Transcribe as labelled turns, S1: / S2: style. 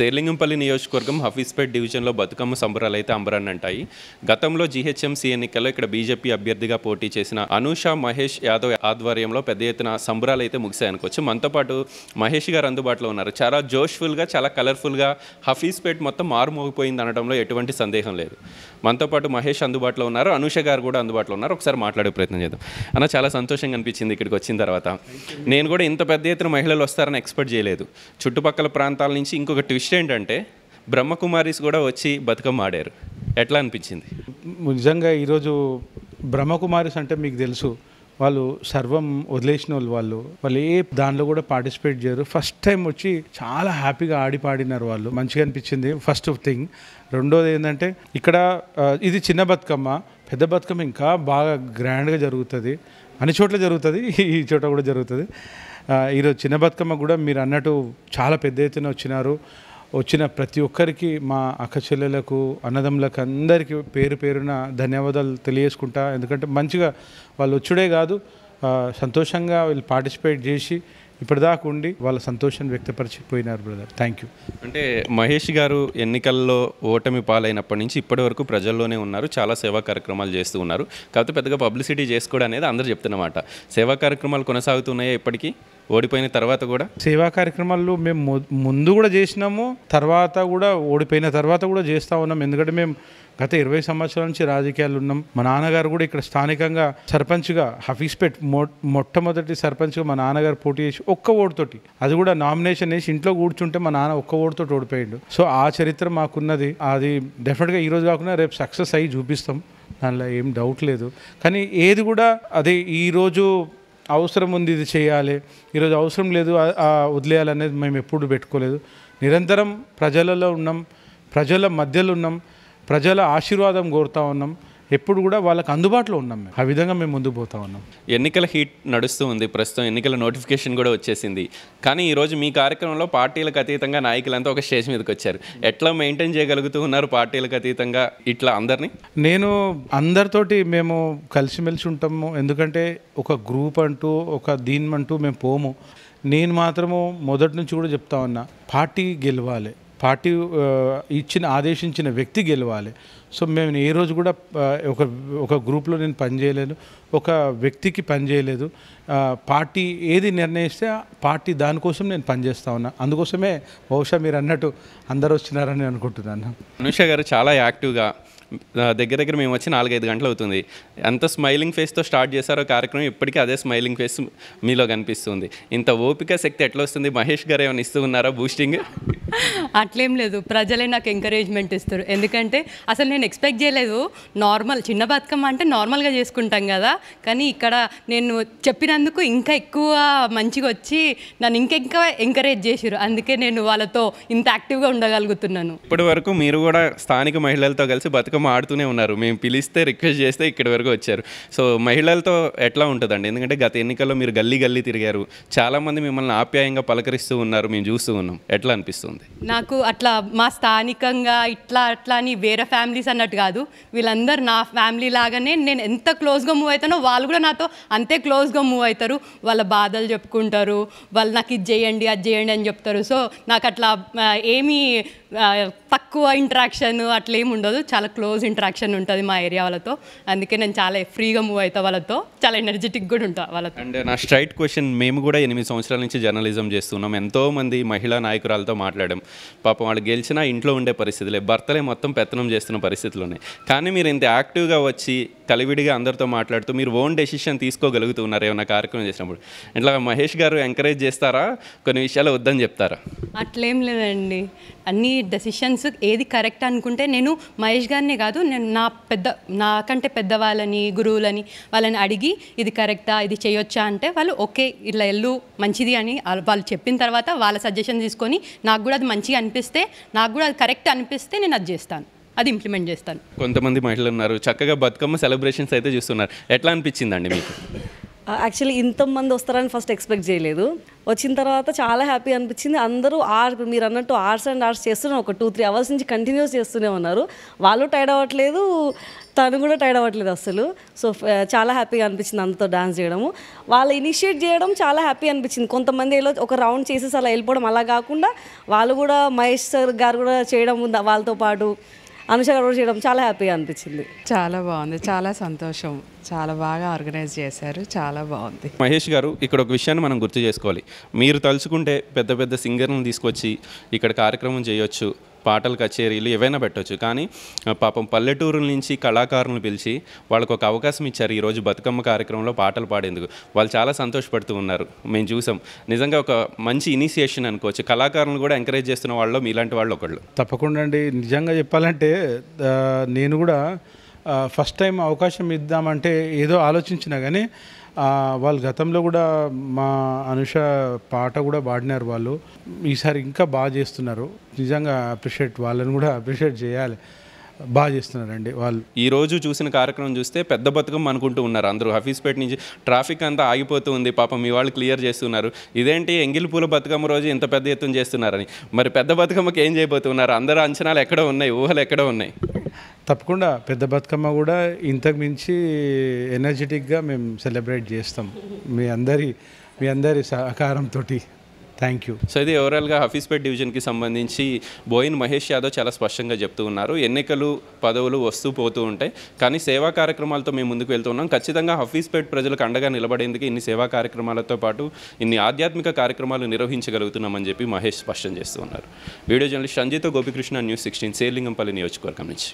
S1: శేర్లింగంపల్లి నియోజకవర్గం హఫీస్పేట్ డివిజన్లో బతుకమ్మ సంబరాలు అయితే అంబరాన్ని అంటాయి గతంలో జీహెచ్ఎంసీ ఎన్నికల్లో ఇక్కడ బీజేపీ అభ్యర్థిగా పోటీ చేసిన అనూష మహేష్ యాదవ్ ఆధ్వర్యంలో పెద్ద ఎత్తున సంబరాలు అయితే ముగిసాయనుకోవచ్చు మనతో పాటు మహేష్ గారు అందుబాటులో ఉన్నారు చాలా జోష్ఫుల్గా చాలా కలర్ఫుల్గా హఫీస్పేట్ మొత్తం మారుమోగిపోయింది అనడంలో ఎటువంటి సందేహం లేదు మనతో పాటు మహేష్ అందుబాటులో ఉన్నారు అనూష గారు కూడా అందుబాటులో ఉన్నారు ఒకసారి మాట్లాడే ప్రయత్నం చేద్దాం అన్న చాలా సంతోషంగా అనిపించింది ఇక్కడికి వచ్చిన తర్వాత నేను కూడా ఇంత పెద్ద ఎత్తున మహిళలు వస్తారని ఎక్స్పెక్ట్ చేయలేదు చుట్టుపక్కల ప్రాంతాల నుంచి ఇంకొక ట్విస్ట్ ట్విస్ట్ ఏంటంటే బ్రహ్మకుమారీస్ కూడా వచ్చి బతుకమ్మ ఆడారు ఎట్లా అనిపించింది
S2: నిజంగా ఈరోజు బ్రహ్మకుమారీస్ అంటే మీకు తెలుసు వాళ్ళు సర్వం వదిలేసిన వాళ్ళు వాళ్ళు వాళ్ళు ఏ దానిలో కూడా పార్టిసిపేట్ చేయరు ఫస్ట్ టైం వచ్చి చాలా హ్యాపీగా ఆడి పాడినారు వాళ్ళు మంచిగా అనిపించింది ఫస్ట్ థింగ్ రెండోది ఏంటంటే ఇక్కడ ఇది చిన్న బతుకమ్మ పెద్ద బతుకమ్మ ఇంకా బాగా గ్రాండ్గా జరుగుతుంది అన్ని చోట్ల జరుగుతుంది ఈ చోట కూడా జరుగుతుంది ఈరోజు చిన్న బతుకమ్మ కూడా మీరు అన్నట్టు చాలా పెద్ద ఎత్తున వచ్చినారు వచ్చిన ప్రతి ఒక్కరికి మా అక్క చెల్లెలకు అన్నదమ్ములకు అందరికీ పేరు పేరున ధన్యవాదాలు తెలియజేసుకుంటా ఎందుకంటే మంచిగా వాళ్ళు వచ్చుడే కాదు సంతోషంగా వీళ్ళు పార్టిసిపేట్ చేసి ఇప్పటిదాకా ఉండి వాళ్ళ సంతోషం వ్యక్తపరిచిపోయినారు బ్రదర్ థ్యాంక్ యూ
S1: అంటే మహేష్ గారు ఎన్నికల్లో ఓటమి పాలైనప్పటి నుంచి ఇప్పటి వరకు ప్రజల్లోనే ఉన్నారు చాలా సేవా కార్యక్రమాలు చేస్తూ ఉన్నారు కాకపోతే పెద్దగా పబ్లిసిటీ చేసుకోవడం అనేది అందరూ చెప్తున్నమాట సేవా కార్యక్రమాలు కొనసాగుతున్నాయా ఇప్పటికీ ఓడిపోయిన తర్వాత కూడా
S2: సేవా కార్యక్రమాల్లో మేము ముందు కూడా చేసినాము తర్వాత కూడా ఓడిపోయిన తర్వాత కూడా చేస్తూ ఉన్నాం ఎందుకంటే మేము గత ఇరవై సంవత్సరాల నుంచి రాజకీయాలు ఉన్నాం మా నాన్నగారు కూడా ఇక్కడ స్థానికంగా సర్పంచ్గా హఫీస్పేట్ మొ మొట్టమొదటి సర్పంచ్గా మా నాన్నగారు పోటీ చేసి ఒక్క ఓటుతోటి అది కూడా నామినేషన్ వేసి ఇంట్లో కూర్చుంటే మా నాన్న ఒక్క ఓడితోటి ఓడిపోయాడు సో ఆ చరిత్ర మాకున్నది అది డెఫినెట్గా ఈరోజు కాకుండా రేపు సక్సెస్ అయ్యి చూపిస్తాం దానిలో ఏం డౌట్ లేదు కానీ ఏది కూడా అదే ఈరోజు అవసరం ఉంది ఇది చేయాలి ఈరోజు అవసరం లేదు వదిలేయాలనేది మేము ఎప్పుడు పెట్టుకోలేదు నిరంతరం ప్రజలలో ఉన్నాం ప్రజల మధ్యలో ఉన్నాం ప్రజల ఆశీర్వాదం కోరుతూ ఉన్నాం ఎప్పుడు కూడా వాళ్ళకి అందుబాటులో ఉన్నాం ఆ విధంగా మేము ముందుకు పోతా ఉన్నాం
S1: ఎన్నికల హీట్ నడుస్తూ ఉంది ప్రస్తుతం ఎన్నికల నోటిఫికేషన్ కూడా వచ్చేసింది కానీ ఈరోజు మీ కార్యక్రమంలో పార్టీలకు అతీతంగా నాయకులంతా ఒక స్టేజ్ మీదకి వచ్చారు ఎట్లా మెయింటైన్ చేయగలుగుతూ ఉన్నారు పార్టీలకు అతీతంగా ఇట్లా అందరినీ
S2: నేను అందరితోటి మేము కలిసిమెలిసి ఉంటాము ఎందుకంటే ఒక గ్రూప్ అంటూ ఒక దీని అంటూ మేము పోము నేను మాత్రము మొదటి నుంచి కూడా చెప్తా ఉన్నా పార్టీ గెలవాలి పార్టీ ఇచ్చిన ఆదేశించిన వ్యక్తి గెలవాలి సో మేము ఏ రోజు కూడా ఒక ఒక గ్రూప్లో నేను పనిచేయలేదు ఒక వ్యక్తికి పనిచేయలేదు పార్టీ ఏది నిర్ణయిస్తే పార్టీ దానికోసం నేను పనిచేస్తా ఉన్నా అందుకోసమే బహుశా మీరు అన్నట్టు అందరూ వచ్చినారని అనుకుంటున్నాను
S1: అనుష గారు చాలా యాక్టివ్గా దగ్గర దగ్గర మేము వచ్చి నాలుగైదు గంటలు అవుతుంది అంత స్మైలింగ్ ఫేస్తో స్టార్ట్ చేశారో కార్యక్రమం ఇప్పటికీ అదే స్మైలింగ్ ఫేస్ మీలో కనిపిస్తుంది ఇంత ఓపిక శక్తి ఎట్లా వస్తుంది మహేష్ గారు ఏమైనా ఇస్తూ ఉన్నారా బూస్టింగ్
S3: అట్లేం లేదు ప్రజలే నాకు ఎంకరేజ్మెంట్ ఇస్తారు ఎందుకంటే అసలు నేను ఎక్స్పెక్ట్ చేయలేదు నార్మల్ చిన్న బతుకమ్మ అంటే నార్మల్గా చేసుకుంటాం కదా కానీ ఇక్కడ నేను చెప్పినందుకు ఇంకా ఎక్కువ మంచిగా వచ్చి నన్ను ఇంకా ఎంకరేజ్ చేసారు అందుకే నేను వాళ్ళతో ఇంత యాక్టివ్గా ఉండగలుగుతున్నాను
S1: ఇప్పటి వరకు మీరు కూడా స్థానిక మహిళలతో కలిసి బతుకమ్మ గేమ్ ఆడుతూనే ఉన్నారు మేము పిలిస్తే రిక్వెస్ట్ చేస్తే ఇక్కడి వరకు వచ్చారు సో మహిళలతో ఎట్లా ఉంటుందండి ఎందుకంటే గత ఎన్నికల్లో మీరు గల్లీ గల్లీ తిరిగారు చాలామంది మిమ్మల్ని ఆప్యాయంగా పలకరిస్తూ ఉన్నారు మేము చూస్తూ ఉన్నాం ఎట్లా అనిపిస్తుంది
S3: నాకు అట్లా మా స్థానికంగా ఇట్లా అట్లా అని వేరే ఫ్యామిలీస్ అన్నట్టు కాదు వీళ్ళందరూ నా ఫ్యామిలీ లాగానే నేను ఎంత క్లోజ్గా మూవ్ అవుతానో వాళ్ళు కూడా నాతో అంతే క్లోజ్గా మూవ్ అవుతారు వాళ్ళ బాధలు చెప్పుకుంటారు వాళ్ళు నాకు ఇది చేయండి అది చేయండి అని చెప్తారు సో నాకు అట్లా ఏమీ తక్కువ ఇంటరాక్షన్ అట్లేం ఉండదు చాలా క్లోజ్ ఇంటరాక్షన్ ఉంటుంది మా ఏరియా వాళ్ళతో అందుకే నేను చాలా ఫ్రీగా మూవ్ అవుతా వాళ్ళతో చాలా ఎనర్జెటిక్ కూడా ఉంటా వాళ్ళతో అండ్ uh, నా
S1: స్ట్రైట్ క్వశ్చన్ మేము కూడా ఎనిమిది సంవత్సరాల నుంచి జర్నలిజం చేస్తున్నాం ఎంతో మంది మహిళా నాయకురాలతో మాట్లాడాం పాపం వాళ్ళు గెలిచినా ఇంట్లో ఉండే పరిస్థితులే భర్తలే మొత్తం పెత్తనం చేస్తున్న పరిస్థితులు ఉన్నాయి కానీ మీరు ఇంత యాక్టివ్గా వచ్చి కలివిడిగా అందరితో మాట్లాడుతూ మీరు ఓన్ డెసిషన్ తీసుకోగలుగుతున్నారు ఏమైనా కార్యక్రమం చేసినప్పుడు ఇట్లా మహేష్ గారు ఎంకరేజ్ చేస్తారా కొన్ని విషయాలు వద్దని చెప్తారా
S3: అట్లేం లేదండి అన్ని డెసిషన్స్ ఏది కరెక్ట్ అనుకుంటే నేను మహేష్ గారినే కాదు నేను నా పెద్ద నాకంటే పెద్దవాళ్ళని గురువులని వాళ్ళని అడిగి ఇది కరెక్టా ఇది చేయొచ్చా అంటే వాళ్ళు ఓకే ఇట్లా ఎల్లు మంచిది అని వాళ్ళు చెప్పిన తర్వాత వాళ్ళ సజెషన్ తీసుకొని నాకు కూడా అది మంచిగా అనిపిస్తే నాకు కూడా అది కరెక్ట్ అనిపిస్తే నేను అది చేస్తాను అది ఇంప్లిమెంట్ చేస్తాను
S1: కొంతమంది మహిళలు ఉన్నారు చక్కగా బతుకమ్మ సెలబ్రేషన్స్ అయితే చూస్తున్నారు ఎట్లా అనిపించిందండి మీకు
S3: యాక్చువల్లీ ఇంతమంది వస్తారని ఫస్ట్ ఎక్స్పెక్ట్ చేయలేదు వచ్చిన తర్వాత చాలా హ్యాపీ అనిపించింది అందరూ ఆర్ మీరు అన్నట్టు ఆర్ట్స్ అండ్ ఆర్ట్స్ చేస్తూనే ఒక టూ త్రీ అవర్స్ నుంచి కంటిన్యూస్ చేస్తూనే ఉన్నారు వాళ్ళు టైర్డ్ అవ్వట్లేదు తను కూడా టైర్డ్ అవ్వట్లేదు అసలు సో చాలా హ్యాపీగా అనిపించింది అందరితో డాన్స్ చేయడము వాళ్ళు ఇనిషియేట్ చేయడం చాలా హ్యాపీ అనిపించింది కొంతమంది ఏదో ఒక రౌండ్ చేసేసి అలా వెళ్ళిపోవడం అలా కాకుండా వాళ్ళు కూడా మహేష్ సార్ గారు కూడా చేయడం వాళ్ళతో పాటు అనుష కూడా చేయడం చాలా హ్యాపీగా అనిపించింది చాలా బాగుంది చాలా సంతోషం చాలా బాగా ఆర్గనైజ్ చేశారు చాలా బాగుంది
S1: మహేష్ గారు ఇక్కడ ఒక విషయాన్ని మనం గుర్తు చేసుకోవాలి మీరు తలుచుకుంటే పెద్ద పెద్ద సింగర్లను తీసుకొచ్చి ఇక్కడ కార్యక్రమం చేయొచ్చు పాటలు కచేరీలు ఏవైనా పెట్టవచ్చు కానీ పాపం పల్లెటూరుల నుంచి కళాకారులను పిలిచి వాళ్ళకు ఒక అవకాశం ఇచ్చారు ఈరోజు బతుకమ్మ కార్యక్రమంలో పాటలు పాడేందుకు వాళ్ళు చాలా సంతోషపడుతూ ఉన్నారు మేము చూసాం నిజంగా ఒక మంచి ఇనిషియేషన్ అనుకోవచ్చు కళాకారులను కూడా ఎంకరేజ్ చేస్తున్న వాళ్ళు మీలాంటి వాళ్ళు ఒకళ్ళు
S2: తప్పకుండా అండి నిజంగా చెప్పాలంటే నేను కూడా ఫస్ట్ టైం అవకాశం ఇద్దామంటే ఏదో ఆలోచించినా కానీ వాళ్ళు గతంలో కూడా మా అనుష పాట కూడా పాడినారు వాళ్ళు ఈసారి ఇంకా బాగా చేస్తున్నారు నిజంగా అప్రిషియేట్ వాళ్ళని కూడా అప్రిషియేట్ చేయాలి బాగా చేస్తున్నారండి వాళ్ళు
S1: ఈ రోజు చూసిన కార్యక్రమం చూస్తే పెద్ద బతుకం అనుకుంటూ ఉన్నారు అందరూ హఫీస్పేట నుంచి ట్రాఫిక్ అంతా ఆగిపోతూ ఉంది పాపం మీ వాళ్ళు క్లియర్ చేస్తున్నారు ఇదేంటి ఎంగిల్ పూల బతుకమ్మ రోజు ఇంత పెద్ద ఎత్తున చేస్తున్నారని మరి పెద్ద బతుకమ్మకి ఏం చేయబోతున్నారు అందరూ అంచనాలు ఎక్కడ ఉన్నాయి ఊహలు ఎక్కడ ఉన్నాయి
S2: తప్పకుండా పెద్ద బతుకమ్మ కూడా ఇంతకు మించి ఎనర్జెటిక్గా మేము సెలబ్రేట్ చేస్తాం మీ అందరి మీ అందరి సహకారంతో థ్యాంక్ యూ
S1: సో ఇది ఓవరాల్గా హఫీస్పేట్ డివిజన్కి సంబంధించి బోయిన్ మహేష్ యాదవ్ చాలా స్పష్టంగా చెప్తూ ఉన్నారు ఎన్నికలు పదవులు వస్తూ పోతూ ఉంటాయి కానీ సేవా కార్యక్రమాలతో మేము ముందుకు వెళ్తున్నాం ఖచ్చితంగా హఫీస్పేట్ ప్రజలకు అండగా నిలబడేందుకు ఇన్ని సేవా కార్యక్రమాలతో పాటు ఇన్ని ఆధ్యాత్మిక కార్యక్రమాలు నిర్వహించగలుగుతున్నామని చెప్పి మహేష్ స్పష్టం చేస్తూ ఉన్నారు వీడియో జర్నలిస్ట్ సంజయ్తో గోపికృష్ణ న్యూస్ సిక్స్టీన్ సేలింగంపల్లి నియోజకవర్గం నుంచి